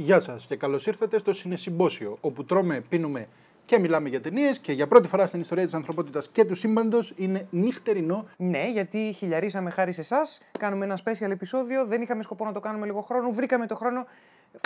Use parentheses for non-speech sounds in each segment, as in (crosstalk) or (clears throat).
Γεια σας και καλώς ήρθατε στο Συνεσυμπόσιο, όπου τρώμε, πίνουμε και μιλάμε για ταινίες και για πρώτη φορά στην ιστορία της ανθρωπότητας και του σύμπαντος είναι νυχτερινό. Ναι, γιατί χιλιαρίσαμε χάρη σε εσάς. Κάνουμε ένα special επεισόδιο. Δεν είχαμε σκοπό να το κάνουμε λίγο χρόνο. Βρήκαμε το χρόνο.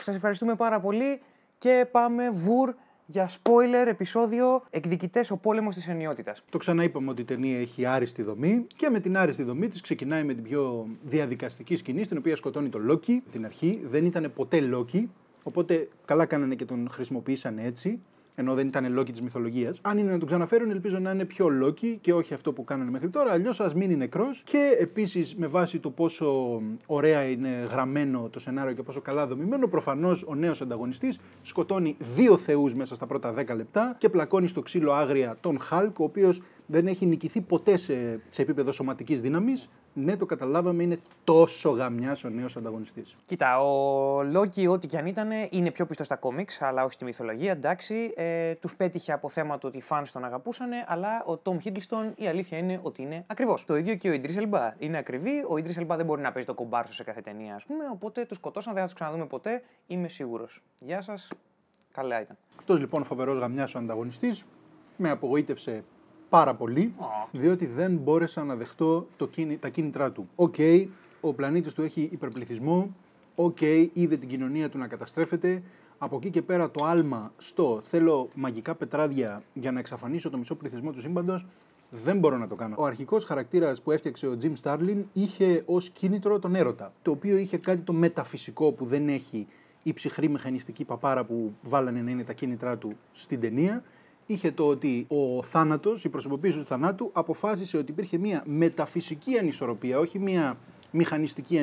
Σα ευχαριστούμε πάρα πολύ και πάμε βουρ για spoiler επεισόδιο Εκδικητές ο πόλεμος της ενιότητας. Το ξαναείπαμε ότι η ταινία έχει άριστη δομή και με την άριστη δομή της ξεκινάει με την πιο διαδικαστική σκηνή στην οποία σκοτώνει τον Λόκι. Την αρχή δεν ήταν ποτέ Λόκι, Οπότε καλά κάνανε και τον χρησιμοποίησαν έτσι, ενώ δεν ήταν λόγοι της μυθολογίας. Αν είναι να τον ξαναφέρουν, ελπίζω να είναι πιο λόκι και όχι αυτό που κάνανε μέχρι τώρα. Αλλιώς ας μείνει νεκρός. Και επίσης με βάση το πόσο ωραία είναι γραμμένο το σενάριο και πόσο καλά δομημένο, προφανώς ο νέος ανταγωνιστής σκοτώνει δύο θεούς μέσα στα πρώτα 10 λεπτά και πλακώνει στο ξύλο άγρια τον Χάλκ, ο οποίος δεν έχει νικηθεί ποτέ σε, επίπεδο σωματικής δύναμης. Ναι, το καταλάβαμε, είναι τόσο γαμιάς ο νέος ανταγωνιστής. Κοίτα, ο Λόκι, ό,τι και αν ήταν, είναι πιο πιστός στα κόμιξ, αλλά όχι στη μυθολογία. Εντάξει, ε, τους πέτυχε από θέμα του ότι οι φαν τον αγαπούσαν, αλλά ο Τόμ Χίτλστον η αλήθεια είναι ότι είναι ακριβώς. Το ίδιο και ο Ιντρί Ελμπά. Είναι ακριβή. Ο Ιντρί Ελμπά δεν μπορεί να παίζει το κομπάρσο σε κάθε ταινία, ας πούμε. Οπότε τους σκοτώσαν, δεν θα τους ξαναδούμε ποτέ. Είμαι σίγουρος. Γεια σας. Καλά ήταν. Αυτός λοιπόν ο φοβερός γαμιάς ο ανταγωνιστής με απογοήτευσε πάρα πολύ, διότι δεν μπόρεσα να δεχτώ το κίνη, τα κίνητρά του. Οκ, okay, ο πλανήτης του έχει υπερπληθυσμό, οκ, okay, είδε την κοινωνία του να καταστρέφεται, από εκεί και πέρα το άλμα στο θέλω μαγικά πετράδια για να εξαφανίσω το μισό πληθυσμό του σύμπαντος, δεν μπορώ να το κάνω. Ο αρχικός χαρακτήρας που έφτιαξε ο Jim Starlin είχε ως κίνητρο τον έρωτα. Το οποίο είχε κάτι το μεταφυσικό που δεν έχει η ψυχρή μηχανιστική παπάρα που βάλανε να είναι τα κίνητρά του στην ταινία είχε το ότι ο θάνατος, η προσωποποίηση του θανάτου, αποφάσισε ότι υπήρχε μια μεταφυσική ανισορροπία, όχι μια μηχανιστική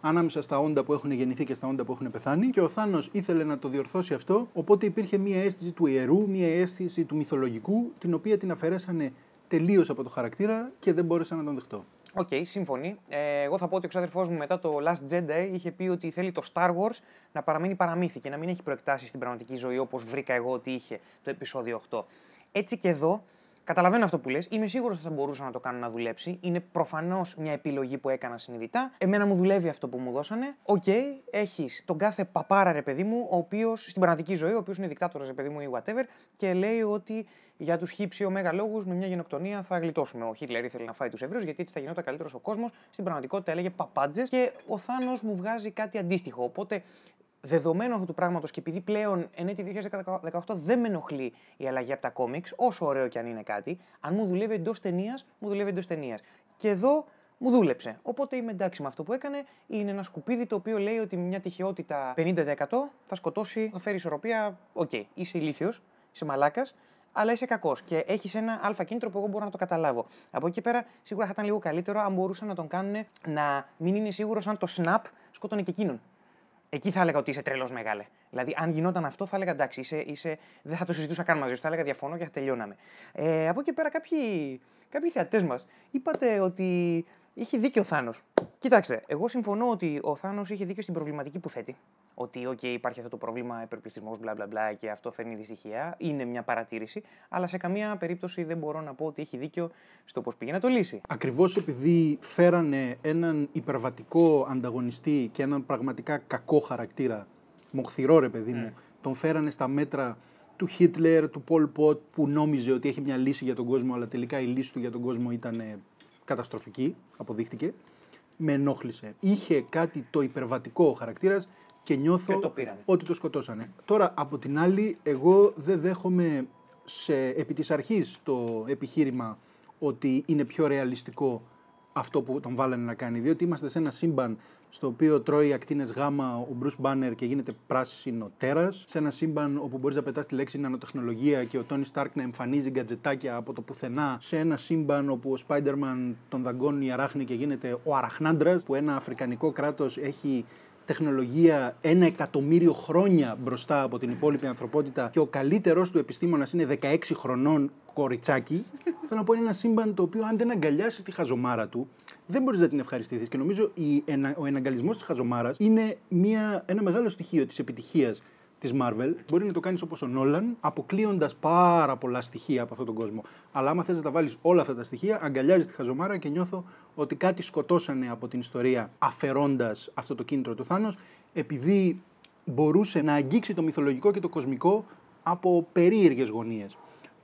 ανάμεσα στα όντα που έχουν γεννηθεί και στα όντα που έχουν πεθάνει. Και ο Θάνος ήθελε να το διορθώσει αυτό, οπότε υπήρχε μια αίσθηση του ιερού, μια αίσθηση του μυθολογικού, την οποία την αφαιρέσανε τελείως από το χαρακτήρα και δεν μπόρεσα να τον δεχτώ. Οκ, okay, σύμφωνοι. Ε, εγώ θα πω ότι ο ξάδερφός μου μετά το Last Jedi είχε πει ότι θέλει το Star Wars να παραμείνει παραμύθι και να μην έχει προεκτάσεις στην πραγματική ζωή όπως βρήκα εγώ ότι είχε το επεισόδιο 8. Έτσι και εδώ Καταλαβαίνω αυτό που λες. Είμαι σίγουρος ότι θα μπορούσα να το κάνω να δουλέψει. Είναι προφανώς μια επιλογή που έκανα συνειδητά. Εμένα μου δουλεύει αυτό που μου δώσανε. Οκ, okay, έχεις τον κάθε παπάρα ρε παιδί μου, ο οποίος στην πραγματική ζωή, ο οποίος είναι δικτάτορας ρε παιδί μου ή whatever, και λέει ότι για τους χύψη ο λόγου με μια γενοκτονία θα γλιτώσουμε. Ο Χίτλερ ήθελε να φάει τους Ευρείου γιατί έτσι θα γινόταν καλύτερος ο κόσμος. Στην πραγματικότητα έλεγε παπάντζες και ο Θάνος μου βγάζει κάτι αντίστοιχο. Οπότε δεδομένου αυτού του πράγματος και επειδή πλέον εν έτη 2018 δεν με ενοχλεί η αλλαγή από τα κόμιξ, όσο ωραίο και αν είναι κάτι, αν μου δουλεύει εντός ταινίας, μου δουλεύει εντός ταινίας. Και εδώ μου δούλεψε. Οπότε είμαι εντάξει με αυτό που έκανε. Είναι ένα σκουπίδι το οποίο λέει ότι μια τυχεότητα 50% θα σκοτώσει, θα φέρει ισορροπία. Οκ, okay, είσαι ηλίθιος, είσαι μαλάκας, αλλά είσαι κακός. Και έχεις ένα αλφα κίνητρο που εγώ μπορώ να το καταλάβω. Από εκεί πέρα σίγουρα θα ήταν λίγο καλύτερο αν μπορούσαν να τον κάνουν να μην είναι σίγουρος αν το snap σκότωνε και εκείνον. Εκεί θα έλεγα ότι είσαι τρελός μεγάλε. Δηλαδή, αν γινόταν αυτό, θα έλεγα εντάξει, είσαι, είσαι... δεν θα το συζητούσα καν μαζί σου. Θα έλεγα διαφωνώ και θα τελειώναμε. Ε, από εκεί πέρα, κάποιοι, κάποιοι θεατές μας είπατε ότι Είχε δίκιο ο Θάνος. Κοιτάξτε, εγώ συμφωνώ ότι ο Θάνος είχε δίκιο στην προβληματική που θέτει. Ότι, OK, υπάρχει αυτό το πρόβλημα, υπερπληθυσμός, μπλα μπλα μπλα και αυτό φέρνει δυστυχία. Είναι μια παρατήρηση. Αλλά σε καμία περίπτωση δεν μπορώ να πω ότι έχει δίκιο στο πώς πήγε να το λύσει. Ακριβώς επειδή φέρανε έναν υπερβατικό ανταγωνιστή και έναν πραγματικά κακό χαρακτήρα, μοχθηρό ρε παιδί μου, ναι. τον φέρανε στα μέτρα του Χίτλερ, του Πολ Πότ, που νόμιζε ότι έχει μια λύση για τον κόσμο, αλλά τελικά η λύση του για τον κόσμο ήταν καταστροφική, αποδείχτηκε. Με ενόχλησε. Είχε κάτι το υπερβατικό ο χαρακτήρας και νιώθω ότι το σκοτώσανε. Τώρα, από την άλλη, εγώ δεν δέχομαι σε, επί της αρχής το επιχείρημα ότι είναι πιο ρεαλιστικό αυτό που τον βάλανε να κάνει. Διότι είμαστε σε ένα σύμπαν στο οποίο τρώει ακτίνες γάμα ο Μπρουσ Μπάνερ και γίνεται πράσινο τέρας. Σε ένα σύμπαν όπου μπορείς να πετάς τη λέξη νανοτεχνολογία και ο Τόνι Στάρκ να εμφανίζει γκατζετάκια από το πουθενά. Σε ένα σύμπαν όπου ο Σπάιντερμαν τον δαγκώνει η αράχνη και γίνεται ο Αραχνάντρας, που ένα αφρικανικό κράτος έχει τεχνολογία ένα εκατομμύριο χρόνια μπροστά από την υπόλοιπη ανθρωπότητα και ο καλύτερος του επιστήμονας είναι 16 χρονών κοριτσάκι, θέλω να πω είναι ένα σύμπαν το οποίο αν δεν αγκαλιάσεις τη χαζομάρα του, δεν μπορείς να την ευχαριστήσει. Και νομίζω η, ο εναγκαλισμός της χαζομάρας είναι μια, ένα μεγάλο στοιχείο της επιτυχίας της Marvel. Μπορεί να το κάνεις όπως ο Νόλαν, αποκλείοντας πάρα πολλά στοιχεία από αυτόν τον κόσμο. Αλλά άμα θες να τα βάλεις όλα αυτά τα στοιχεία, αγκαλιάζεις τη χαζομάρα και νιώθω ότι κάτι σκοτώσανε από την ιστορία αφαιρώντας αυτό το κίνητρο του Θάνος, επειδή μπορούσε να αγγίξει το μυθολογικό και το κοσμικό από περίεργες γωνίες.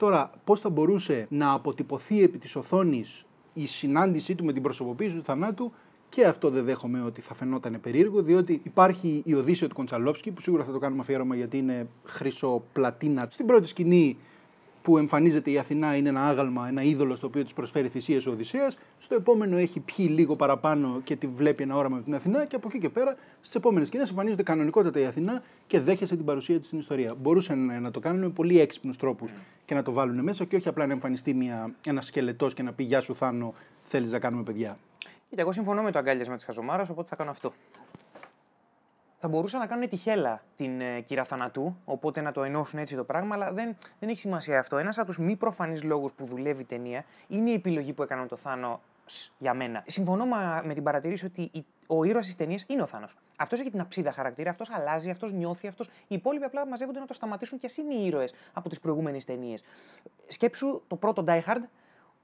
Τώρα, πώς θα μπορούσε να αποτυπωθεί επί της οθόνης η συνάντησή του με την προσωποποίηση του θανάτου, και αυτό δεν δέχομαι ότι θα φαινόταν περίεργο, διότι υπάρχει η Οδύσσια του Κοντσαλόφσκι, που σίγουρα θα το κάνουμε αφιέρωμα γιατί είναι χρυσό πλατίνα. Στην πρώτη σκηνή που εμφανίζεται η Αθηνά είναι ένα άγαλμα, ένα είδωλο στο οποίο της προσφέρει θυσίες ο Οδυσσέας. Στο επόμενο έχει πιει λίγο παραπάνω και τη βλέπει ένα όραμα με την Αθηνά. Και από εκεί και πέρα, στις επόμενες σκηνές εμφανίζεται κανονικότατα η Αθηνά και δέχεσαι την παρουσία της στην ιστορία. Μπορούσαν να το κάνουν με πολύ έξυπνους τρόπους και να το βάλουν μέσα και όχι απλά να εμφανιστεί μια, ένας σκελετός και να πει Γεια σου, Θάνο, θέλεις να κάνουμε παιδιά. Κοίτα, εγώ συμφωνώ με το αγκάλιασμα της Χαζομάρας, οπότε θα κάνω αυτό θα μπορούσαν να κάνουν τη την ε, κύρα θανατού, οπότε να το ενώσουν έτσι το πράγμα, αλλά δεν, δεν έχει σημασία αυτό. Ένας από τους μη προφανείς λόγους που δουλεύει η ταινία είναι η επιλογή που έκαναν το Θάνο για μένα. Συμφωνώ με την παρατηρήση ότι ο ήρωας της ταινίας είναι ο Θάνος. Αυτός έχει την αψίδα χαρακτήρα, αυτός αλλάζει, αυτός νιώθει, αυτός. Οι υπόλοιποι απλά μαζεύονται να το σταματήσουν και ας είναι οι ήρωες από τις προηγούμενες ταινίες. Σκέψου το πρώτο Die Hard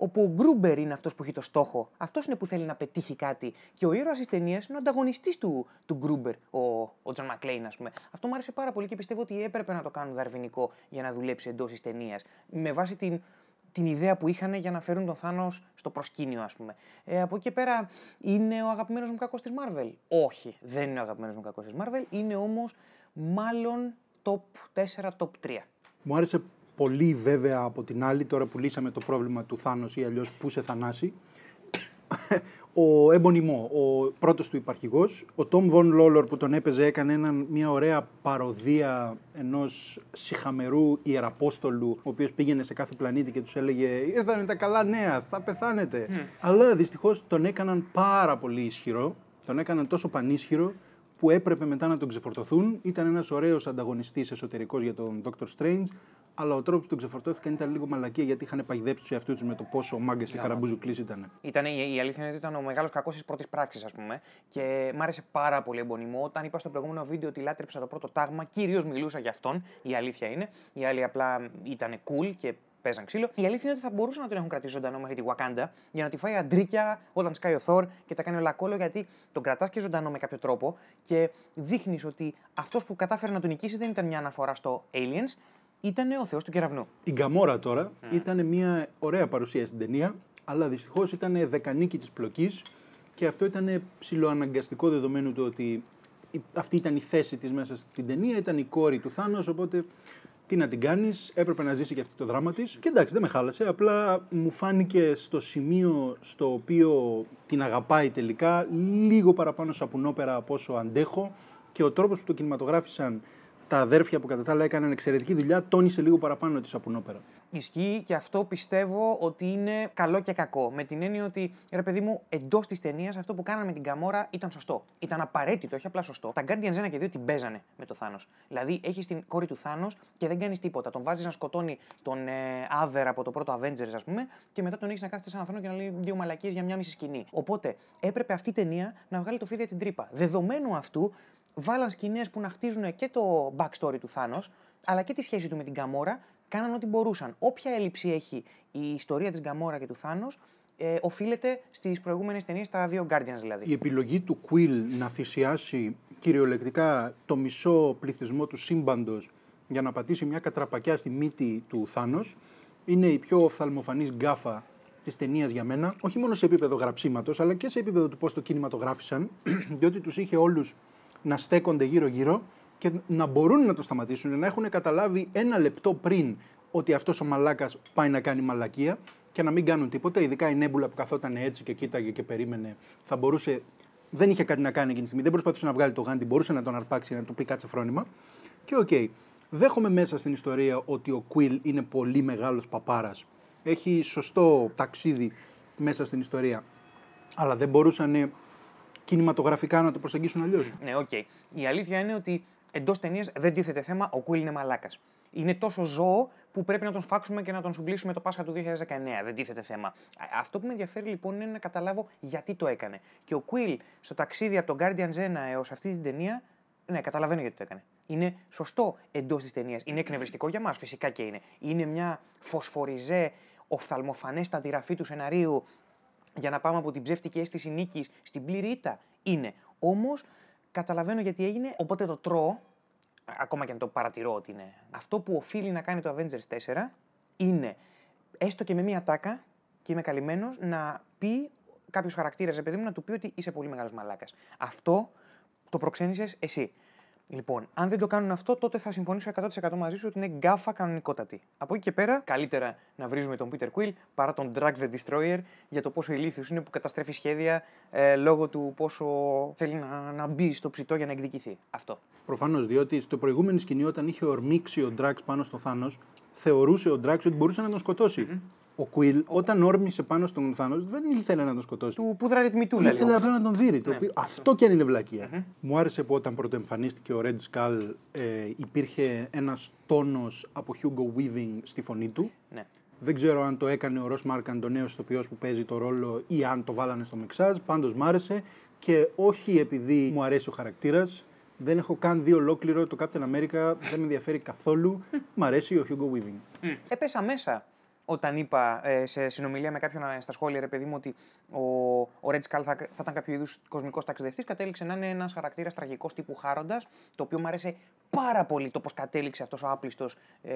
όπου ο Γκρούμπερ είναι αυτός που έχει το στόχο. Αυτός είναι που θέλει να πετύχει κάτι. Και ο ήρωας της ταινίας είναι ο ανταγωνιστής του, του Γκρούμπερ, ο, ο Τζον Μακλέιν, ας πούμε. Αυτό μου άρεσε πάρα πολύ και πιστεύω ότι έπρεπε να το κάνουν δαρβηνικό για να δουλέψει εντός της ταινίας. Με βάση την, την ιδέα που είχαν για να φέρουν τον Θάνος στο προσκήνιο, ας πούμε. Ε, από εκεί πέρα, είναι ο αγαπημένος μου κακός της Marvel. Όχι, δεν είναι ο αγαπημένος μου κακός της Marvel. Είναι όμως μάλλον top 4, top 3. Μου άρεσε πολύ βέβαια από την άλλη, τώρα που λύσαμε το πρόβλημα του Θάνος ή αλλιώς πού σε θανάσει, ο Εμπονιμό, ο πρώτος του υπαρχηγός, ο Τόμ Βον Λόλορ που τον έπαιζε έκανε μια ωραία παροδία ενός συχαμερού ιεραπόστολου, ο οποίος πήγαινε σε κάθε πλανήτη και τους έλεγε «Ήρθανε τα καλά νέα, θα πεθάνετε». Ναι. Αλλά δυστυχώς τον έκαναν πάρα πολύ ισχυρό, τον έκαναν τόσο πανίσχυρο που έπρεπε μετά να τον ξεφορτωθούν. Ήταν ένας ωραίος ανταγωνιστής εσωτερικός για τον Dr. Strange, αλλά ο τρόπος που τον ξεφορτώθηκαν ήταν λίγο μαλακία γιατί είχαν παγιδέψει τους εαυτούς τους με το πόσο μάγκες και κλείσει ήταν. ήταν. Η, αλήθεια είναι ότι ήταν ο μεγάλος κακός της πρώτης πράξης, ας πούμε. Και μ' άρεσε πάρα πολύ εμπονιμό. Όταν είπα στο προηγούμενο βίντεο ότι λάτρεψα το πρώτο τάγμα, κυρίως μιλούσα για αυτόν. Η αλήθεια είναι. Οι άλλοι απλά ήταν cool και παίζαν ξύλο. Η αλήθεια είναι ότι θα μπορούσαν να τον έχουν κρατήσει ζωντανό μέχρι τη Wakanda για να τη φάει αντρίκια όταν σκάει ο Θόρ και τα κάνει όλα γιατί τον κρατάς και ζωντανό με κάποιο τρόπο και δείχνεις ότι αυτός που κατάφερε να τον νικήσει δεν ήταν μια αναφορά στο Aliens, ήταν ο Θεός του κεραυνού. Η Γκαμόρα τώρα ναι. ήταν μια ωραία παρουσία στην ταινία, αλλά δυστυχώς ήταν δεκανίκη της πλοκής και αυτό ήταν ψηλοαναγκαστικό δεδομένου του ότι αυτή ήταν η θέση της μέσα στην ταινία, ήταν η κόρη του Θάνος, οπότε τι να την κάνεις, έπρεπε να ζήσει και αυτό το δράμα της. Και εντάξει, δεν με χάλασε. Απλά μου φάνηκε στο σημείο στο οποίο την αγαπάει τελικά λίγο παραπάνω σαπουνόπερα από όσο αντέχω και ο τρόπος που το κινηματογράφησαν τα αδέρφια που κατά τα άλλα έκαναν εξαιρετική δουλειά, τόνισε λίγο παραπάνω τη σαπουνόπερα. Ισχύει και αυτό πιστεύω ότι είναι καλό και κακό. Με την έννοια ότι, ρε παιδί μου, εντός της ταινίας αυτό που κάναμε με την Καμόρα ήταν σωστό. Ήταν απαραίτητο, όχι απλά σωστό. Τα Guardians 1 και 2 την παίζανε με το Θάνος. Δηλαδή, έχεις την κόρη του Θάνος και δεν κάνεις τίποτα. Τον βάζεις να σκοτώνει τον ε, Άδερ από το πρώτο Avengers, ας πούμε, και μετά τον έχεις να κάθεται σαν ανθρώπινο και να λέει δύο μαλακίες για μια μισή σκηνή. Οπότε έπρεπε αυτή η ταινία να βγάλει το φίδι την τρύπα. Δεδομένου αυτού, βάλαν σκηνές που να χτίζουν και το backstory του Θάνος, αλλά και τη σχέση του με την Καμόρα. Κάναν ό,τι μπορούσαν. Όποια έλλειψη έχει η ιστορία της Γκαμόρα και του Θάνος, ε, οφείλεται στις προηγούμενες ταινίες, τα δύο Guardians δηλαδή. Η επιλογή του Quill να θυσιάσει κυριολεκτικά το μισό πληθυσμό του σύμπαντος για να πατήσει μια κατραπακιά στη μύτη του Θάνος είναι η πιο οφθαλμοφανής γκάφα της ταινίας για μένα. Όχι μόνο σε επίπεδο γραψίματος, αλλά και σε επίπεδο του πώς το κινηματογράφησαν, (clears throat) διότι τους είχε όλους να στέκονται γύρω-γύρω και να μπορούν να το σταματήσουν, να έχουν καταλάβει ένα λεπτό πριν ότι αυτός ο μαλάκας πάει να κάνει μαλακία και να μην κάνουν τίποτα. Ειδικά η Νέμπουλα που καθόταν έτσι και κοίταγε και περίμενε, θα μπορούσε. Δεν είχε κάτι να κάνει εκείνη τη στιγμή. Δεν προσπαθούσε να βγάλει το γάντι, μπορούσε να τον αρπάξει, να του πει κάτσε φρόνημα. Και οκ. Okay, δέχομαι μέσα στην ιστορία ότι ο Κουίλ είναι πολύ μεγάλος παπάρας. Έχει σωστό ταξίδι μέσα στην ιστορία. Αλλά δεν μπορούσαν κινηματογραφικά να το προσεγγίσουν αλλιώς. Ναι, οκ. Okay. Η αλήθεια είναι ότι εντός ταινίας δεν τίθεται θέμα, ο Κουίλ είναι μαλάκας. Είναι τόσο ζώο που πρέπει να τον σφάξουμε και να τον σουβλήσουμε το Πάσχα του 2019. Δεν τίθεται θέμα. Αυτό που με ενδιαφέρει λοιπόν είναι να καταλάβω γιατί το έκανε. Και ο Κουίλ στο ταξίδι από τον Guardian 1 έως αυτή την ταινία. Ναι, καταλαβαίνω γιατί το έκανε. Είναι σωστό εντός της ταινίας. Είναι εκνευριστικό για μας, φυσικά και είναι. Είναι μια φωσφοριζέ οφθαλμοφανέστατη γραφή του σεναρίου για να πάμε από την ψεύτικη αίσθηση νίκης στην πλήρη ήττα. Είναι. Όμως καταλαβαίνω γιατί έγινε, οπότε το τρώω. Ακόμα και αν το παρατηρώ ότι είναι. Αυτό που οφείλει να κάνει το Avengers 4 είναι έστω και με μία τάκα και είμαι καλυμμένος να πει κάποιος χαρακτήρας, επειδή παιδί μου, να του πει ότι είσαι πολύ μεγάλος μαλάκας. Αυτό το προξένησες εσύ. Λοιπόν, αν δεν το κάνουν αυτό, τότε θα συμφωνήσω 100% μαζί σου ότι είναι γκάφα κανονικότατη. Από εκεί και πέρα, καλύτερα να βρίζουμε τον Peter Quill παρά τον Drax the Destroyer για το πόσο ηλίθιος είναι που καταστρέφει σχέδια ε, λόγω του πόσο θέλει να, να μπει στο ψητό για να εκδικηθεί. Αυτό. Προφανώς, διότι στο προηγούμενο σκηνή, όταν είχε ορμήξει ο Drax πάνω στο Θάνο, θεωρούσε ο Drax ότι μπορούσε να τον σκοτωσει ο Κουιλ, όταν όρμησε πάνω στον Θάνος, δεν ήθελε να τον σκοτώσει. Του πούδρα Δεν Ήθελε απλά να τον δει. Το ναι. Αυτό και αν είναι βλακεία. Mm-hmm. Μου άρεσε που όταν πρωτοεμφανίστηκε ο Red Σκάλ, ε, υπήρχε ένας τόνος από Hugo Weaving στη φωνή του. Ναι. Δεν ξέρω αν το έκανε ο Ρο Μάρκαν, το νέος ηθοποιός που παίζει το ρόλο, ή αν το βάλανε στο μεξάζ. Πάντως μ' άρεσε και όχι επειδή μου αρέσει ο χαρακτήρας. Δεν έχω καν δει ολόκληρο το Captain America, δεν με ενδιαφέρει καθόλου. (laughs) Μ' αρέσει ο Hugo Weaving. Mm. Έπεσα ε, μέσα όταν είπα ε, σε συνομιλία με κάποιον ε, στα σχόλια, ρε παιδί μου, ότι ο, ο Red Skull θα, θα ήταν κάποιο είδους κοσμικός ταξιδευτής, κατέληξε να είναι ένας χαρακτήρας τραγικός τύπου Χάροντας, το οποίο μου άρεσε πάρα πολύ το πώς κατέληξε αυτός ο άπλιστος ε,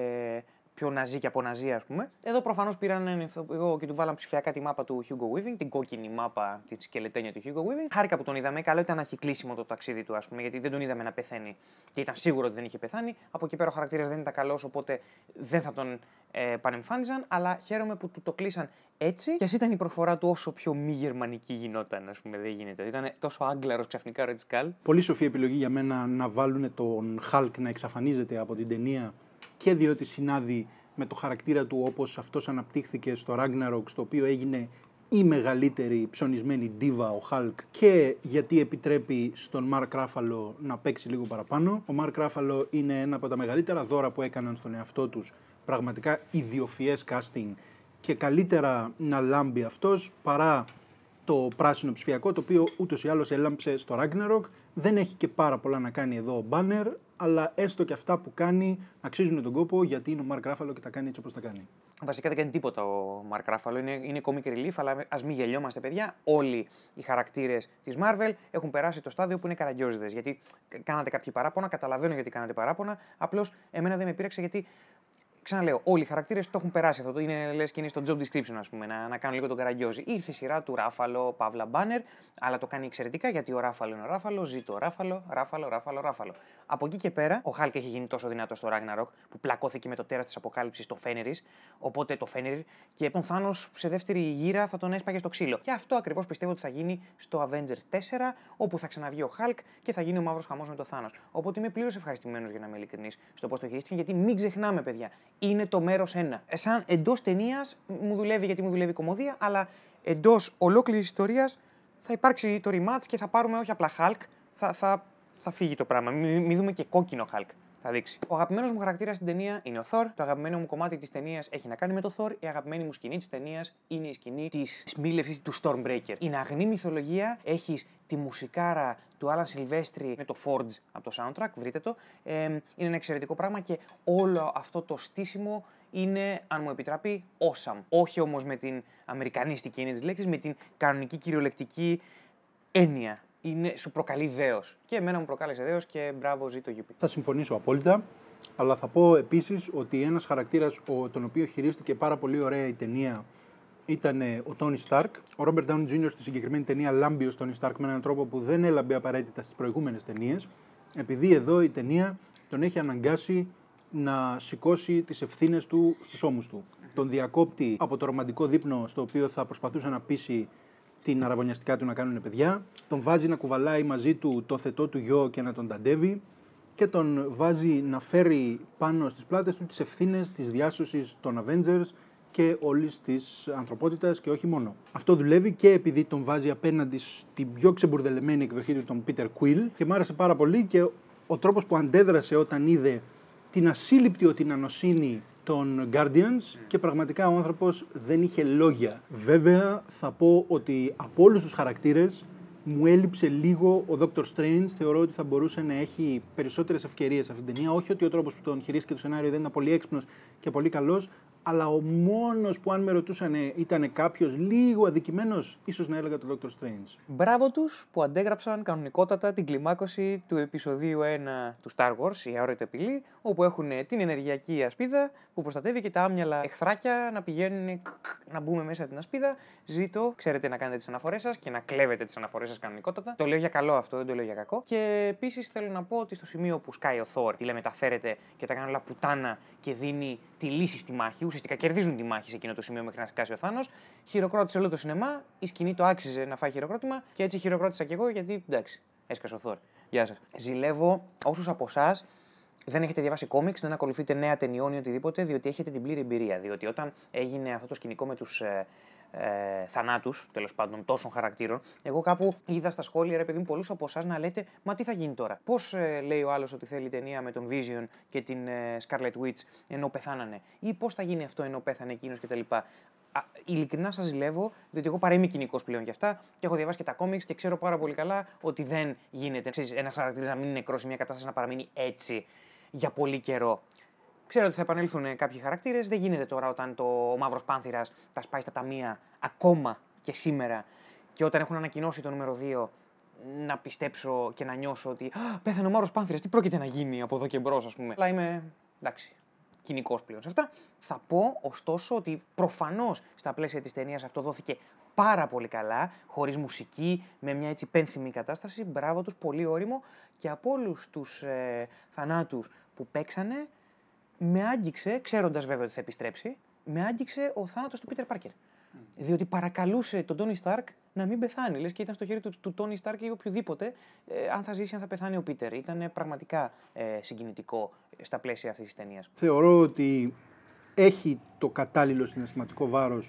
πιο ναζί και από ναζί, ας πούμε. Εδώ προφανώς πήραν έναν ηθοποιό και του βάλαν ψηφιακά τη μάπα του Hugo Weaving, την κόκκινη μάπα τη σκελετένια του Hugo Weaving. Χάρηκα που τον είδαμε. Καλό ήταν να έχει κλείσιμο το ταξίδι του, ας πούμε, γιατί δεν τον είδαμε να πεθαίνει και ήταν σίγουρο ότι δεν είχε πεθάνει. Από εκεί πέρα ο χαρακτήρας δεν ήταν καλός, οπότε δεν θα τον ε, πανεμφάνιζαν. Αλλά χαίρομαι που του το κλείσαν έτσι. Και ας ήταν η προφορά του όσο πιο μη γερμανική γινόταν, ας πούμε, δεν γίνεται. Ήταν τόσο άγγλαρο ξαφνικά ο Ρετσκάλ. Πολύ σοφή επιλογή για μένα να βάλουν τον Hulk να εξαφανίζεται από την ταινία και διότι συνάδει με το χαρακτήρα του όπως αυτός αναπτύχθηκε στο Ragnarok, στο οποίο έγινε η μεγαλύτερη ψωνισμένη ντίβα ο Hulk. και γιατί επιτρέπει στον Mark Ruffalo να παίξει λίγο παραπάνω. Ο Mark Ruffalo είναι ένα από τα μεγαλύτερα δώρα που έκαναν στον εαυτό τους πραγματικά ιδιοφιές casting και καλύτερα να λάμπει αυτός παρά το πράσινο ψηφιακό, το οποίο ούτως ή άλλως έλαμψε στο Ragnarok. Δεν έχει και πάρα πολλά να κάνει εδώ ο Banner, αλλά έστω και αυτά που κάνει αξίζουν τον κόπο γιατί είναι ο Mark Ruffalo και τα κάνει έτσι όπως τα κάνει. Βασικά δεν κάνει τίποτα ο Mark Ruffalo. Είναι, είναι comic relief, αλλά ας μην γελιόμαστε, παιδιά. Όλοι οι χαρακτήρες της Marvel έχουν περάσει το στάδιο που είναι καραγκιόζιδες, Γιατί κάνατε κάποιοι παράπονα, καταλαβαίνω γιατί κάνατε παράπονα. Απλώς εμένα δεν με πείραξε γιατί ξαναλέω, όλοι οι χαρακτήρες το έχουν περάσει αυτό. είναι λες και είναι στο job description, ας πούμε, να, να κάνω λίγο τον καραγκιόζη. Ήρθε η σειρά του Ράφαλο, Παύλα Μπάνερ, αλλά το κάνει εξαιρετικά γιατί ο Ράφαλο είναι ο Ράφαλο, ζει το Ράφαλο, Ράφαλο, Ράφαλο, Ράφαλο. Από εκεί και πέρα, ο Χάλκ έχει γίνει τόσο δυνατός στο Ragnarok που πλακώθηκε με το τέρας της αποκάλυψης το Φένερις, Οπότε το Φένερι και τον Θάνος σε δεύτερη γύρα θα τον έσπαγε στο ξύλο. Και αυτό ακριβώς πιστεύω ότι θα γίνει στο Avengers 4, όπου θα ξαναβγεί ο Χάλκ και θα γίνει ο μαύρος χαμός με το Θάνος. Οπότε είμαι πλήρως ευχαριστημένος για να είμαι ειλικρινής στο πώς το χειρίστηκαν, γιατί μην ξεχνάμε, παιδιά, είναι το μέρος ένα. Σαν εντός ταινίας μου δουλεύει γιατί μου δουλεύει η κομμωδία, αλλά εντός ολόκληρης ιστορίας θα υπάρξει το rematch και θα πάρουμε όχι απλά Hulk, θα, θα, θα φύγει το πράγμα. Μην μη δούμε και κόκκινο Hulk. Θα Ο αγαπημένος μου χαρακτήρας στην ταινία είναι ο Θόρ. Το αγαπημένο μου κομμάτι της ταινίας έχει να κάνει με το Θόρ. Η αγαπημένη μου σκηνή της ταινίας είναι η σκηνή της μίλευση του Stormbreaker. Η αγνή μυθολογία έχεις τη μουσικάρα του Άλαν Σιλβέστρη με το Forge από το soundtrack, βρείτε το. Ε, είναι ένα εξαιρετικό πράγμα και όλο αυτό το στήσιμο είναι, αν μου επιτραπεί, awesome. Όχι όμως με την αμερικανίστικη έννοια της λέξης, με την κανονική κυριολεκτική έννοια είναι, σου προκαλεί δέος. Και εμένα μου προκάλεσε δέος και μπράβο, ζει το γιουπί. Θα συμφωνήσω απόλυτα. Αλλά θα πω επίσης ότι ένας χαρακτήρας τον οποίο χειρίστηκε πάρα πολύ ωραία η ταινία ήταν ε, ο Τόνι Σταρκ. Ο Ρόμπερτ Ντάουν Τζούνιο στη συγκεκριμένη ταινία λάμπει ο Τόνι Σταρκ με έναν τρόπο που δεν έλαμπε απαραίτητα στις προηγούμενες ταινίες. Επειδή εδώ η ταινία τον έχει αναγκάσει να σηκώσει τις ευθύνες του στους ώμους του. Τον διακόπτει από το ρομαντικό δείπνο στο οποίο θα προσπαθούσε να πείσει την αραβωνιαστικά του να κάνουν παιδιά, τον βάζει να κουβαλάει μαζί του το θετό του γιο και να τον ταντεύει και τον βάζει να φέρει πάνω στις πλάτες του τις ευθύνες, της διάσωσης των Avengers και όλης της ανθρωπότητας και όχι μόνο. Αυτό δουλεύει και επειδή τον βάζει απέναντι στην πιο ξεμπουρδελεμένη εκδοχή του, τον Peter Quill, και μ' άρεσε πάρα πολύ και ο τρόπος που αντέδρασε όταν είδε την ασύλληπτη ότι την των Guardians mm. και πραγματικά ο άνθρωπος δεν είχε λόγια. Βέβαια θα πω ότι από όλους τους χαρακτήρες μου έλειψε λίγο ο Dr. Strange. Θεωρώ ότι θα μπορούσε να έχει περισσότερες ευκαιρίες αυτή την ταινία. Όχι ότι ο τρόπος που τον χειρίστηκε το σενάριο δεν ήταν πολύ έξυπνος και πολύ καλός, αλλά ο μόνος που, αν με ρωτούσαν, ήταν κάποιος λίγο αδικημένος, ίσως να έλεγα το Dr. Strange. Μπράβο τους που αντέγραψαν κανονικότατα την κλιμάκωση του επεισοδίου 1 του Star Wars, η αόριτη απειλή, όπου έχουν την ενεργειακή ασπίδα που προστατεύει και τα άμυαλα εχθράκια να πηγαίνουν να μπούμε μέσα την ασπίδα. Ζήτω, ξέρετε να κάνετε τις αναφορές σας και να κλέβετε τις αναφορές σας κανονικότατα. Το λέω για καλό αυτό, δεν το λέω για κακό. Και επίσης θέλω να πω ότι στο σημείο που σκάει ο Θόρ, τηλεμεταφέρεται και τα κάνει όλα πουτάνα και δίνει τη λύση στη μάχη, ουσιαστικά κερδίζουν τη μάχη σε εκείνο το σημείο μέχρι να σκάσει ο Θάνος. Χειροκρότησε όλο το σινεμά, η σκηνή το άξιζε να φάει χειροκρότημα και έτσι χειροκρότησα κι εγώ γιατί εντάξει, έσκασε ο Θόρ. Γεια σας. Ζηλεύω όσους από εσάς δεν έχετε διαβάσει κόμιξ, δεν ακολουθείτε νέα ταινιών ή οτιδήποτε, διότι έχετε την πλήρη εμπειρία. Διότι όταν έγινε αυτό το σκηνικό με τους ε, ε, θανάτους, τέλος πάντων, τόσων χαρακτήρων. Εγώ κάπου είδα στα σχόλια, ρε παιδί μου, πολλούς από εσάς να λέτε, Μα τι θα γίνει τώρα. Πώς ε, λέει ο άλλος ότι θέλει ταινία με τον Vision και την ε, Scarlet Witch ενώ πεθάνανε, ή πώς θα γίνει αυτό ενώ πέθανε εκείνος κτλ. Α, ειλικρινά σας ζηλεύω, διότι εγώ παρέμει κοινικός πλέον για αυτά και έχω διαβάσει και τα κόμιξ και ξέρω πάρα πολύ καλά ότι δεν γίνεται ένας χαρακτήρας να μην είναι νεκρός σε μια κατάσταση να παραμείνει έτσι για πολύ καιρό. Ξέρω ότι θα επανέλθουν κάποιοι χαρακτήρες. Δεν γίνεται τώρα όταν το, ο Μαύρος Πάνθυρας τα σπάει στα ταμεία ακόμα και σήμερα. Και όταν έχουν ανακοινώσει το νούμερο 2, να πιστέψω και να νιώσω ότι πέθανε ο Μαύρος Πάνθυρας. Τι πρόκειται να γίνει από εδώ και μπρος, ας πούμε. Αλλά είμαι εντάξει, κοινικός πλέον σε αυτά. Θα πω ωστόσο ότι προφανώς στα πλαίσια της ταινίας αυτό δόθηκε πάρα πολύ καλά, χωρίς μουσική, με μια έτσι πένθυμη κατάσταση. Μπράβο τους, πολύ όριμο. Και από όλους τους ε, θανάτους που παίξανε, με άγγιξε, ξέροντας βέβαια ότι θα επιστρέψει, με άγγιξε ο θάνατος του Πίτερ Πάρκερ. Διότι παρακαλούσε τον Τόνι Σταρκ να μην πεθάνει. Λες και ήταν στο χέρι του Τόνι Σταρκ ή οποιοδήποτε, ε, αν θα ζήσει, αν θα πεθάνει ο Πίτερ. Ήταν πραγματικά ε, συγκινητικό ε, στα πλαίσια αυτής της ταινίας. Θεωρώ ότι έχει το κατάλληλο συναισθηματικό βάρος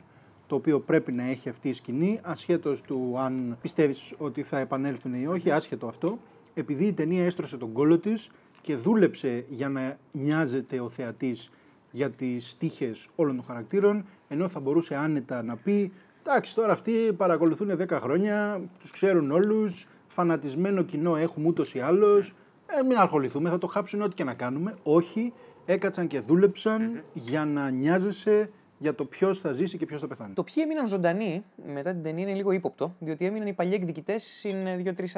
το οποίο πρέπει να έχει αυτή η σκηνή, ασχέτως του αν πιστεύεις ότι θα επανέλθουν ή όχι, άσχετο αυτό. Επειδή η ταινία έστρωσε τον κόλο της, και δούλεψε για να νοιάζεται ο θεατής για τις τύχες όλων των χαρακτήρων, ενώ θα μπορούσε άνετα να πει «Τάξει, τώρα αυτοί παρακολουθούν 10 χρόνια, τους ξέρουν όλους, φανατισμένο κοινό έχουμε ούτως ή άλλως, ε, μην αρχοληθούμε, θα το χάψουν ό,τι και να κάνουμε». Όχι, έκατσαν και δουλεψαν για να νοιάζεσαι για το ποιος θα ζήσει και ποιος θα πεθάνει. Το ποιοι έμειναν ζωντανοί μετά την ταινία είναι λίγο ύποπτο, διότι έμειναν οι παλιοί εκδικητές εκδικητέίε, δύο-τρει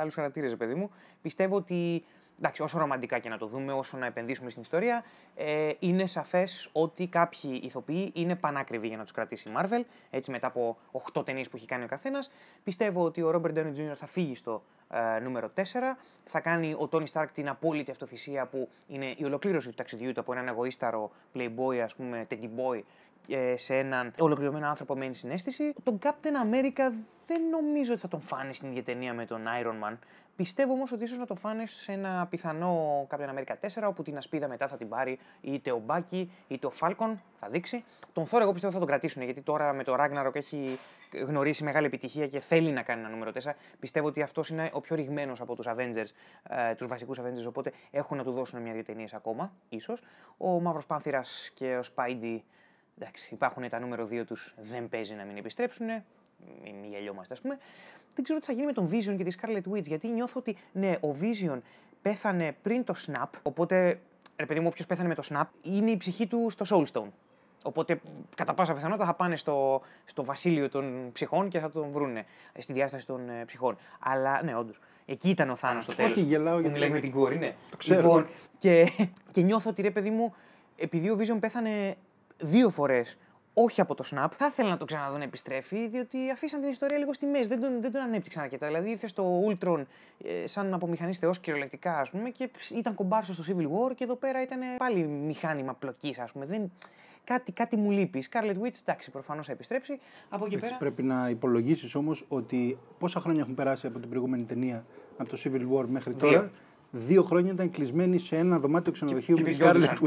άλλους χαρακτήρες, παιδί μου. Πιστεύω ότι εντάξει, όσο ρομαντικά και να το δούμε, όσο να επενδύσουμε στην ιστορία, ε, είναι σαφές ότι κάποιοι ηθοποιοί είναι πανάκριβοι για να τους κρατήσει η Marvel. Έτσι, μετά από 8 ταινίες που έχει κάνει ο καθένας, πιστεύω ότι ο Robert Downey Jr. θα φύγει στο ε, νούμερο 4. Θα κάνει ο Τόνι Στάρκ την απόλυτη αυτοθυσία που είναι η ολοκλήρωση του ταξιδιού του από έναν εγωίσταρο playboy, ας πούμε, teddy boy, ε, σε έναν ολοκληρωμένο άνθρωπο με συνέστηση. Τον Captain America δεν νομίζω ότι θα τον φάνε στην ίδια ταινία με τον Iron Man. Πιστεύω όμως ότι ίσως να τον φάνε σε ένα πιθανό Captain America 4, όπου την ασπίδα μετά θα την πάρει είτε ο Μπάκι είτε ο Falcon. Θα δείξει. Τον Thor εγώ πιστεύω θα τον κρατήσουν γιατί τώρα με το Ragnarok έχει γνωρίσει μεγάλη επιτυχία και θέλει να κάνει ένα νούμερο 4. Πιστεύω ότι αυτός είναι ο πιο ρηγμένος από τους Avengers, ε, τους βασικούς Avengers. Οπότε έχουν να του δώσουν μια-δύο ακόμα, ίσως. Ο Μαύρος Πάνθυρας και ο Spidey Εντάξει, υπάρχουν τα νούμερο 2 τους, δεν παίζει να μην επιστρέψουν. Μην γελιόμαστε, ας πούμε. Δεν ξέρω τι θα γίνει με τον Vision και τη Scarlet Witch, γιατί νιώθω ότι ναι, ο Vision πέθανε πριν το Snap. Οπότε, ρε παιδί μου, όποιος πέθανε με το Snap είναι η ψυχή του στο Soulstone. Οπότε, κατά πάσα πιθανότητα θα πάνε στο, στο βασίλειο των ψυχών και θα τον βρούνε ε, στη διάσταση των ε, ψυχών. Αλλά ναι, όντως. Εκεί ήταν ο Θάνος στο τέλος. Όχι, γελάω γιατί. Μιλάει με την κόρη, ναι. Το ξέρω. Λοιπόν, και, και νιώθω ότι ρε παιδί μου, επειδή ο Vision πέθανε δύο φορές όχι από το Snap. Θα ήθελα να το ξαναδούν να επιστρέφει, διότι αφήσαν την ιστορία λίγο στη μέση. Δεν τον, δεν τον ανέπτυξαν αρκετά. Δηλαδή ήρθε στο Ultron ε, σαν απομηχανής θεός κυριολεκτικά, ας πούμε, και ήταν κομπάρσο στο Civil War και εδώ πέρα ήταν πάλι μηχάνημα πλοκής, ας πούμε. Δεν... Κάτι, κάτι μου λείπει. Scarlet Witch, εντάξει, προφανώς θα επιστρέψει. Πρέπει να υπολογίσεις όμως ότι πόσα χρόνια έχουν περάσει από την προηγούμενη ταινία, από το Civil War μέχρι τώρα δύο χρόνια ήταν κλεισμένη σε ένα δωμάτιο ξενοδοχείου με τη Scarlet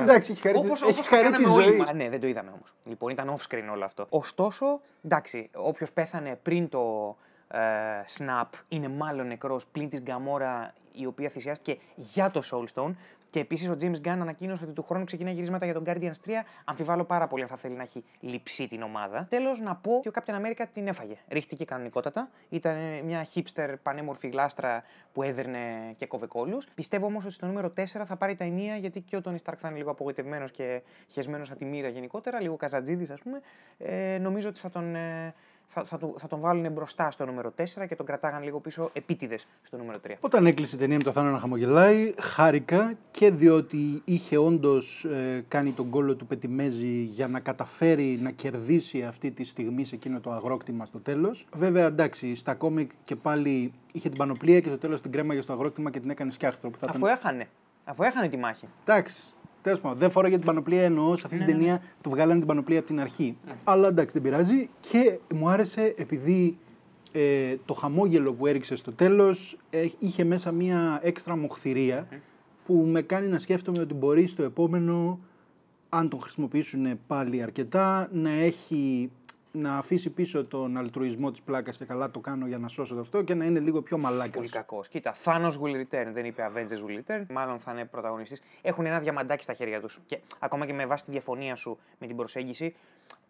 Εντάξει, έχει χαρή όπως, τη ζωή. ναι, δεν το είδαμε όμως. Λοιπόν, ήταν off screen όλο αυτό. Ωστόσο, εντάξει, όποιος πέθανε πριν το ε, Snap είναι μάλλον νεκρός πλην της Γκαμόρα η οποία θυσιάστηκε για το Soulstone. Και επίσης ο James Gunn ανακοίνωσε ότι του χρόνου ξεκινά γυρίσματα για τον Guardians 3. Αμφιβάλλω πάρα πολύ αν θα θέλει να έχει λυψεί την ομάδα. Τέλος, να πω ότι ο Captain America την έφαγε. Ρίχτηκε κανονικότατα. Ήταν μια hipster πανέμορφη γλάστρα που έδερνε και κόβε κόλου. Πιστεύω όμως ότι στο νούμερο 4 θα πάρει τα ενία γιατί και ο Tony Stark θα είναι λίγο απογοητευμένος και χεσμένος από τη μοίρα γενικότερα, λίγο καζατζίδης ας πούμε. Ε, νομίζω ότι θα τον. Ε, θα, θα, του, τον βάλουν μπροστά στο νούμερο 4 και τον κρατάγαν λίγο πίσω επίτηδες στο νούμερο 3. Όταν έκλεισε η ταινία με το Θάνο να χαμογελάει, χάρηκα και διότι είχε όντως ε, κάνει τον κόλλο του Πετιμέζη για να καταφέρει να κερδίσει αυτή τη στιγμή σε εκείνο το αγρόκτημα στο τέλος. Βέβαια, εντάξει, στα κόμικ και πάλι είχε την πανοπλία και στο τέλος την κρέμαγε στο αγρόκτημα και την έκανε σκιάχτρο. Αφού ήταν... έχανε. Αφού έχανε τη μάχη. Εντάξει. Τέλος πάντων, δεν φοράγε την ναι. πανοπλία εννοώ σε αυτή την ναι, ναι, ταινία το του βγάλανε την πανοπλία από την αρχή. Αλλά εντάξει, δεν πειράζει. Και μου άρεσε επειδή ε, το χαμόγελο που έριξε στο τέλος ε, είχε μέσα μία έξτρα μοχθηρία που με κάνει να σκέφτομαι ότι μπορεί στο επόμενο, αν τον χρησιμοποιήσουν πάλι αρκετά, να έχει να αφήσει πίσω τον αλτρουισμό της πλάκας και καλά το κάνω για να σώσω το αυτό και να είναι λίγο πιο μαλάκι. Πολύ κακός. Κοίτα, Thanos will return. Δεν είπε Avengers will return. Μάλλον θα είναι πρωταγωνιστής. Έχουν ένα διαμαντάκι στα χέρια τους. Και ακόμα και με βάση τη διαφωνία σου με την προσέγγιση,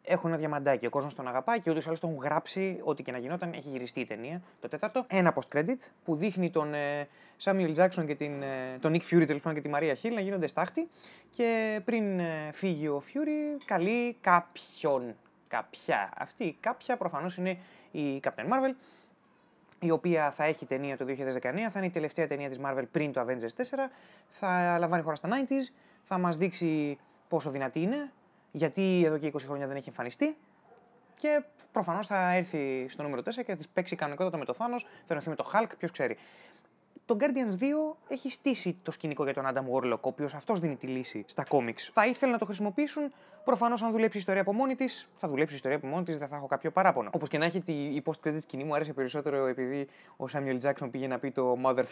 έχουν ένα διαμαντάκι. Ο κόσμος τον αγαπάει και ούτως ή άλλως τον γράψει ό,τι και να γινόταν. Έχει γυριστεί η ταινία. Το τέταρτο. Ένα post-credit που δείχνει τον ε, Samuel Jackson και την, ε, τον Nick Fury τέλος και τη Μαρία Χίλ να γίνονται στάχτη. Και πριν ε, φύγει ο Fury, καλεί κάποιον κάποια. Αυτή η κάποια προφανώς είναι η Captain Marvel, η οποία θα έχει ταινία το 2019, θα είναι η τελευταία ταινία της Marvel πριν το Avengers 4, θα λαμβάνει χώρα στα 90s, θα μας δείξει πόσο δυνατή είναι, γιατί εδώ και 20 χρόνια δεν έχει εμφανιστεί, και προφανώς θα έρθει στο νούμερο 4 και θα της παίξει κανονικότατα με το Thanos, θα ενωθεί με το Hulk, ποιος ξέρει το Guardians 2 έχει στήσει το σκηνικό για τον Adam Warlock, ο οποίος αυτός δίνει τη λύση στα κόμιξ. Θα ήθελα να το χρησιμοποιήσουν. Προφανώς, αν δουλέψει η ιστορία από μόνη της, θα δουλέψει η ιστορία από μόνη της, δεν θα έχω κάποιο παράπονο. Όπως και να έχει, η post-credit σκηνή μου άρεσε περισσότερο επειδή ο Samuel Jackson πήγε να πει το Mother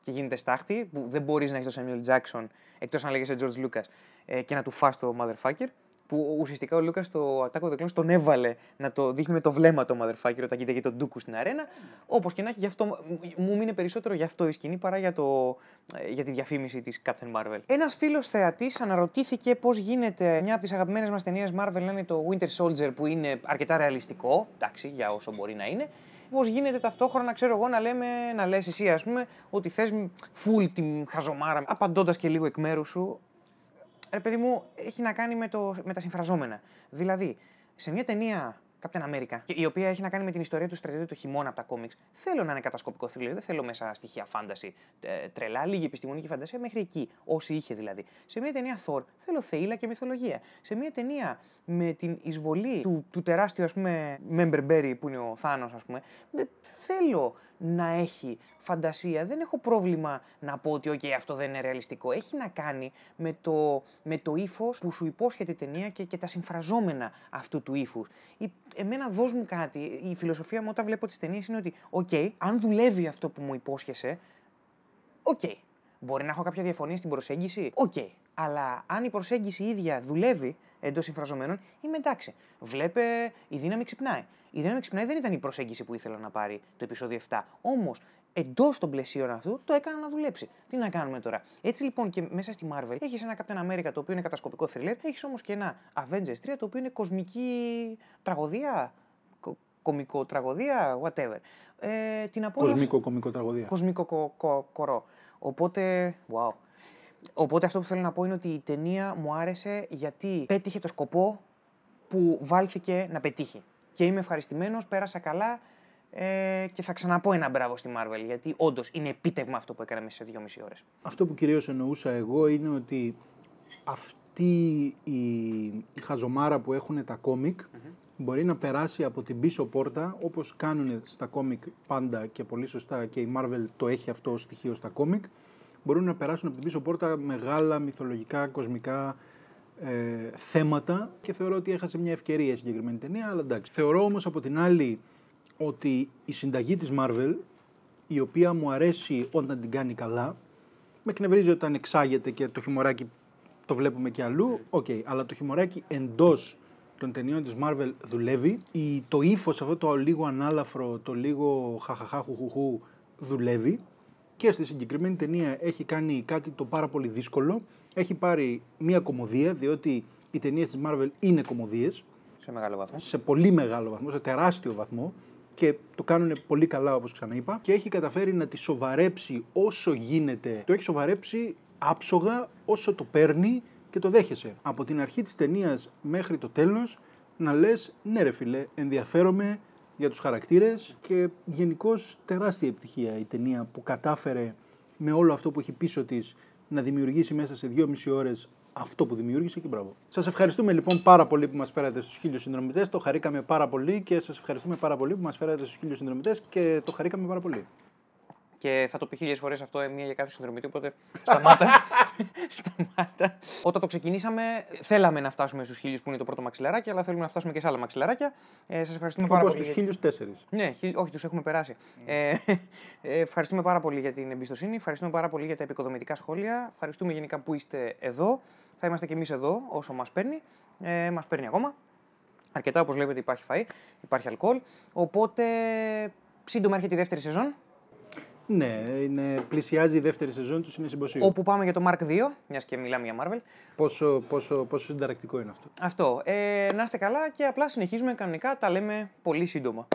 και γίνεται στάχτη, που δεν μπορείς να έχεις τον Samuel Jackson εκτός αν λέγεσαι George Lucas ε, και να του φά το Motherfucker που ουσιαστικά ο Λούκας στο Ατάκο of τον έβαλε να το δείχνει με το βλέμμα το motherfucker όταν κοίταγε τον Ντούκου στην αρένα. Όπως και να έχει, αυτό, μου μείνει περισσότερο γι' αυτό η σκηνή παρά για, το, ε, για τη διαφήμιση της Captain Marvel. Ένας φίλος θεατής αναρωτήθηκε πώς γίνεται μια από τις αγαπημένες μας ταινίες Marvel να είναι το Winter Soldier που είναι αρκετά ρεαλιστικό, εντάξει, για όσο μπορεί να είναι. Πώς γίνεται ταυτόχρονα, ξέρω εγώ, να, λέμε, να λες, εσύ, ας πούμε, ότι θες φουλ την χαζομάρα, απαντώντας και λίγο εκ μέρους σου ρε παιδί μου, έχει να κάνει με, το, με τα συμφραζόμενα. Δηλαδή, σε μια ταινία Captain America, η οποία έχει να κάνει με την ιστορία του στρατιώτη του χειμώνα από τα κόμιξ. Θέλω να είναι κατασκοπικό θρύλο, δεν θέλω μέσα στοιχεία φάνταση. Ε, τρελά, λίγη επιστημονική φαντασία μέχρι εκεί, όσοι είχε δηλαδή. Σε μια ταινία Thor θέλω θεήλα και μυθολογία. Σε μια ταινία με την εισβολή του, του τεράστιου ας πούμε Member Berry, που είναι ο Θάνος, ας πούμε, θέλω να έχει φαντασία. Δεν έχω πρόβλημα να πω ότι okay, αυτό δεν είναι ρεαλιστικό. Έχει να κάνει με το, με το ύφος που σου υπόσχεται η ταινία και, και τα συμφραζόμενα αυτού του ύφους. Εμένα δώσ' μου κάτι. Η φιλοσοφία μου όταν βλέπω τις ταινίες είναι ότι, OK, αν δουλεύει αυτό που μου υπόσχεσαι, οκ. Μπορεί να έχω κάποια διαφωνία στην προσέγγιση, οκ. Αλλά αν η προσέγγιση ίδια δουλεύει, εντός συμφραζομένων, είμαι εντάξει. Βλέπε, η δύναμη ξυπνάει. Η δύναμη ξυπνάει δεν ήταν η προσέγγιση που ήθελα να πάρει το επεισόδιο 7. Όμως, εντός των πλαισίων αυτού, το έκανα να δουλέψει. Τι να κάνουμε τώρα. Έτσι λοιπόν και μέσα στη Marvel έχεις ένα Captain America το οποίο είναι κατασκοπικό thriller, έχεις όμως και ένα Avengers 3 το οποίο είναι κοσμική τραγωδία. Κομικό τραγωδία, whatever. Ε, την απόλυτη. Κοσμικό κομικό τραγωδία. Κοσμικό κορό. Οπότε, wow. Οπότε αυτό που θέλω να πω είναι ότι η ταινία μου άρεσε γιατί πέτυχε το σκοπό που βάλθηκε να πετύχει. Και είμαι ευχαριστημένος, πέρασα καλά ε, και θα ξαναπώ ένα μπράβο στη Marvel γιατί όντως είναι επίτευγμα αυτό που έκανα μέσα σε δύο μισή ώρες. Αυτό που κυρίως εννοούσα εγώ είναι ότι αυτή η, χαζομάρα που έχουν τα κομικ μπορεί να περάσει από την πίσω πόρτα όπως κάνουν στα κόμικ πάντα και πολύ σωστά και η Marvel το έχει αυτό στοιχείο στα κόμικ μπορούν να περάσουν από την πίσω πόρτα μεγάλα μυθολογικά, κοσμικά ε, θέματα και θεωρώ ότι έχασε μια ευκαιρία η συγκεκριμένη ταινία, αλλά εντάξει. Θεωρώ όμως από την άλλη ότι η συνταγή της Marvel, η οποία μου αρέσει όταν την κάνει καλά, με εκνευρίζει όταν εξάγεται και το χιμωράκι το βλέπουμε και αλλού, ναι. οκ, okay, αλλά το χιμωράκι εντός των ταινιών της Marvel δουλεύει, το ύφος αυτό το λίγο ανάλαφρο, το λίγο χαχαχάχουχουχού δουλεύει, και στη συγκεκριμένη ταινία έχει κάνει κάτι το πάρα πολύ δύσκολο. Έχει πάρει μία κομμωδία, διότι οι ταινίες της Marvel είναι κομμωδίες. Σε μεγάλο βαθμό. Σε πολύ μεγάλο βαθμό, σε τεράστιο βαθμό. Και το κάνουν πολύ καλά, όπως ξαναείπα. Και έχει καταφέρει να τη σοβαρέψει όσο γίνεται. Το έχει σοβαρέψει άψογα όσο το παίρνει και το δέχεσαι. Από την αρχή της ταινίας μέχρι το τέλος να λες: Ναι, ρε φιλε, ενδιαφέρομαι, για τους χαρακτήρες και γενικώς τεράστια επιτυχία η ταινία που κατάφερε με όλο αυτό που έχει πίσω της να δημιουργήσει μέσα σε δύο μισή ώρες αυτό που δημιούργησε και μπράβο. Σας ευχαριστούμε λοιπόν πάρα πολύ που μας φέρατε στους χίλιους συνδρομητές, το χαρήκαμε πάρα πολύ και σας ευχαριστούμε πάρα πολύ που μας φέρατε στους χίλιους συνδρομητές και το χαρήκαμε πάρα πολύ. Και θα το πει χίλιες φορές αυτό, ε, μία για κάθε συνδρομητή. Οπότε σταμάτα. (laughs) σταμάτα. Όταν το ξεκινήσαμε, θέλαμε να φτάσουμε στους χίλιους που είναι το πρώτο μαξιλαράκι, αλλά θέλουμε να φτάσουμε και σε άλλα μαξιλαράκια. Ε, Σας ευχαριστούμε πάρα πολύ. Στους χίλιους τέσσερις. Ναι, όχι, τους έχουμε περάσει. Ναι. Ε, ε, ευχαριστούμε πάρα πολύ για την εμπιστοσύνη. Ευχαριστούμε πάρα πολύ για τα επικοδομητικά σχόλια. Ευχαριστούμε γενικά που είστε εδώ. Θα είμαστε κι εμείς εδώ όσο μας παίρνει. Ε, μας παίρνει ακόμα. Αρκετά, όπως βλέπετε, υπάρχει φαΐ, υπάρχει αλκοόλ. Οπότε σύντομα έρχεται η δεύτερη σεζόν. Ναι, είναι, πλησιάζει η δεύτερη σεζόν του, είναι συμποσίου. Όπου πάμε για το Mark 2, μιας και μιλάμε για Marvel. Πόσο, πόσο, πόσο συνταρακτικό είναι αυτό. Αυτό. Ε, να είστε καλά και απλά συνεχίζουμε κανονικά, τα λέμε πολύ σύντομα.